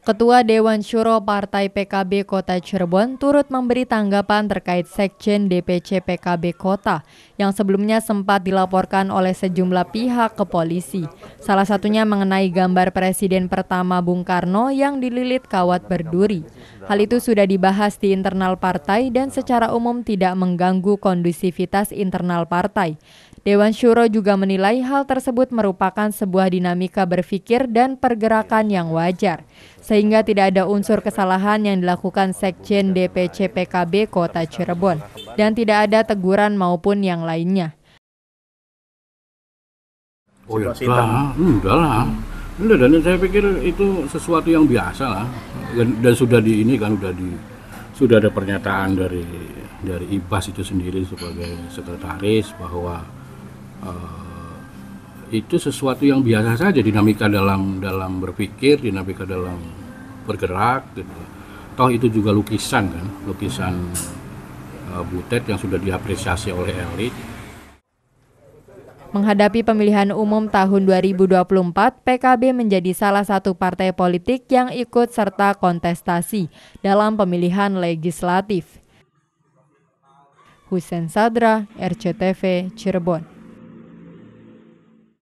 Ketua Dewan Syuro Partai PKB Kota Cirebon turut memberi tanggapan terkait Sekjen DPC PKB Kota yang sebelumnya sempat dilaporkan oleh sejumlah pihak ke polisi. Salah satunya mengenai gambar Presiden pertama Bung Karno yang dililit kawat berduri. Hal itu sudah dibahas di internal partai dan secara umum tidak mengganggu kondusivitas internal partai. Dewan Syuro juga menilai hal tersebut merupakan sebuah dinamika berpikir dan pergerakan yang wajar sehingga tidak ada unsur kesalahan yang dilakukan Sekjen DPC PKB Kota Cirebon dan tidak ada teguran maupun yang lainnya. Oh ya, lah, enggak lah. Enggak, dan saya pikir itu sesuatu yang biasa lah. Dan, dan sudah di ini kan sudah di sudah ada pernyataan dari dari IBAS itu sendiri sebagai sekretaris bahwa uh, itu sesuatu yang biasa saja dinamika dalam dalam berpikir dinamika dalam bergerak gitu toh itu juga lukisan kan lukisan uh, butet yang sudah diapresiasi oleh elit Menghadapi pemilihan umum tahun 2024, PKB menjadi salah satu partai politik yang ikut serta kontestasi dalam pemilihan legislatif. Husen Sadra, RCTV, Cirebon.